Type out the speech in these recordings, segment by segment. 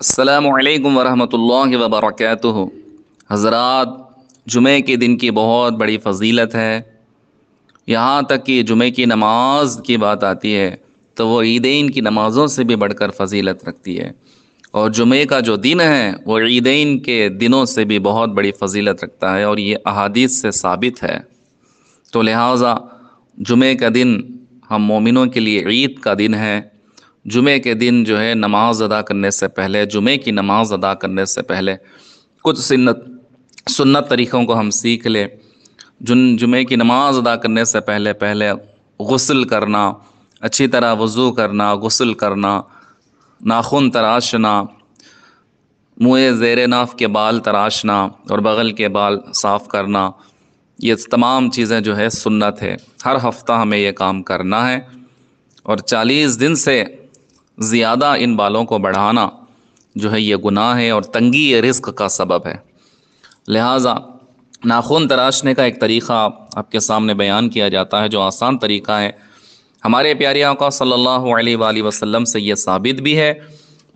असलकम वरहल वबरक हज़रात जुमे के दिन की बहुत बड़ी फजीलत है यहाँ तक कि जुमे की नमाज की बात आती है तो वो ईदेन की नमाज़ों से भी बढ़कर फजीलत रखती है और जुमे का जो दिन है वो ईदेन के दिनों से भी बहुत बड़ी फजीलत रखता है और ये अहादीत से साबित है तो लिहाजा जुमे का दिन हम मोमिनों के लिए ईद का दिन है जुमे के दिन जो है नमाज अदा करने से पहले जुमे की नमाज अदा करने से पहले कुछ सुन्नत सुन्नत तरीक़ों को हम सीख लें जुन जुमे की नमाज अदा करने से पहले पहले गसल करना अच्छी तरह वज़ू करना गसल करना नाखून तराशना मुँह ज़ेर नाफ के बाल तराशना और बगल के बाल साफ़ करना ये तमाम चीज़ें जो है सुन्नत है हर हफ्ता हमें ये काम करना है और 40 दिन से ज़्यादा इन बालों को बढ़ाना जो है ये गुनाह है और तंगी ये रिस्क का सबब है लिहाजा नाखून तराशने का एक तरीक़ा आपके सामने बयान किया जाता है जो आसान तरीका है हमारे प्यारे आका सल्लल्लाहु अलैहि वसल्लम से ये साबित भी है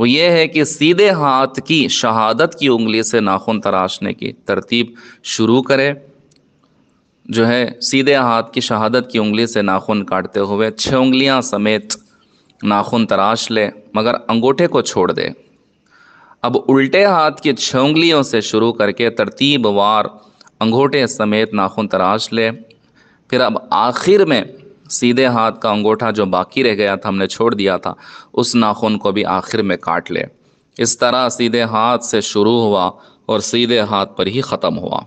वो ये है कि सीधे हाथ की शहादत की उंगली से नाखून तराशने की तरतीब शुरू करें जो है सीधे हाथ की शहादत की उंगली से नाखून काटते हुए छः उंगलियां समेत नाखून तराश ले मगर अंगूठे को छोड़ दे अब उल्टे हाथ की छोंगलियों से शुरू करके तरतीब वार अंगूठे समेत नाखून तराश ले फिर अब आखिर में सीधे हाथ का अंगूठा जो बाकी रह गया था हमने छोड़ दिया था उस नाखून को भी आखिर में काट ले इस तरह सीधे हाथ से शुरू हुआ और सीधे हाथ पर ही ख़त्म हुआ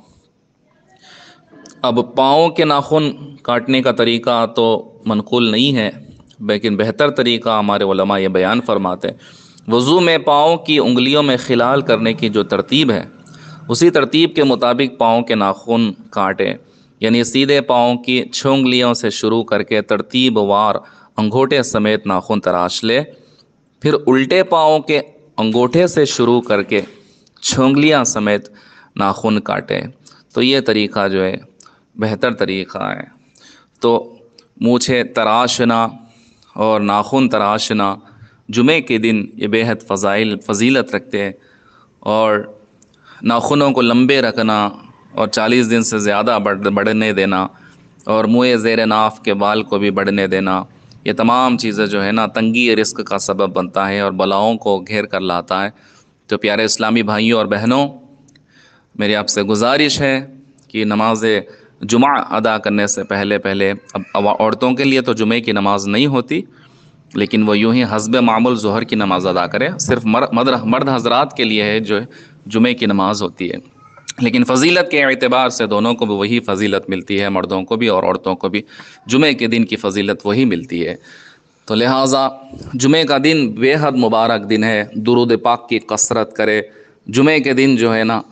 अब पाँव के नाखून काटने का तरीका तो मनकूल नहीं है लेकिन बेहतर तरीका हमारे वलमा ये बयान फरमाते हैं वज़ू में पाँव की उंगलियों में खिलाल करने की जो तरतीब है उसी तरतीब के मुताबिक पाँव के नाखून काटें यानी सीधे पाँव की छः उंगलियों से शुरू करके तरतीब वार अंगूठे समेत नाखून तराश ले फिर उल्टे पाँव के अंगूठे से शुरू करके छोंगलियाँ समेत नाखून काटे तो ये तरीका जो है बेहतर तरीका है तो मुझे तराशना और नाखून तराशना जुमे के दिन ये बेहद फ़ज़ाइल फजीलत रखते हैं और नाखूनों को लंबे रखना और चालीस दिन से ज़्यादा बढ़ बढ़ने देना और मुँह ज़ेर नाफ के बाल को भी बढ़ने देना ये तमाम चीज़ें जो है ना तंगी रिस्क का सबब बनता है और बलाओं को घेर कर लाता है तो प्यारे इस्लामी भाइयों और बहनों मेरी आपसे गुजारिश है कि नमाज़ जुमा अदा करने से पहले पहले अब औरतों के लिए तो जुमे की नमाज नहीं होती लेकिन वो यूं ही हसब मामूल जहर की नमाज़ अदा करें सिर्फ मर, मर्द मर्द हजरात के लिए है जो जुमे की नमाज होती है लेकिन फजीलत के अतबार से दोनों को भी वही फजीलत मिलती है मर्दों को भी और औरतों को भी जुमे के दिन की फजीलत वही मिलती है तो लिहाजा जुमे का दिन बेहद मुबारक दिन है दुरुद पाक की कसरत करे जुमे के दिन जो है ना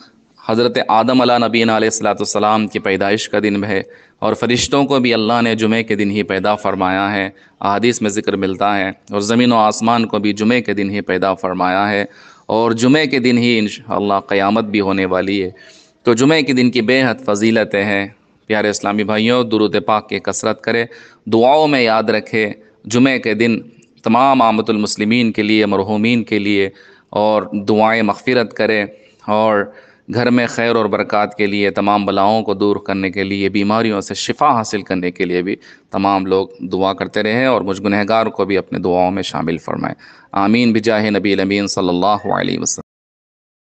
हज़रत आदम अला नबीन सलाम की पैदाइश का दिन है और फरिश्तों को भी अल्लाह ने जुमे के दिन ही पैदा फरमाया है अदीस में ज़िक्र मिलता है और ज़मीन व आसमान को भी जुमे के दिन ही पैदा फरमाया है और जुमे के दिन ही इन क़्यामत भी होने वाली है तो जुमे के दिन की बेहद फजीलतें हैं प्यारे इस्लामी भाइयों दुरुद पाक की कसरत करें दुआओं में याद रखें जुमे के दिन तमाम आमतमसलिमिन के लिए मरहूमिन के लिए और दुआएँ मगफ़रत करें और घर में खैर और बरक़ात के लिए तमाम बलाओं को दूर करने के लिए बीमारियों से शिफा हासिल करने के लिए भी तमाम लोग दुआ करते रहें और मुझ गुनहगार को भी अपने दुआओं में शामिल फरमाएँ आमीन बिजाह नबी अमीन सल्ला वसम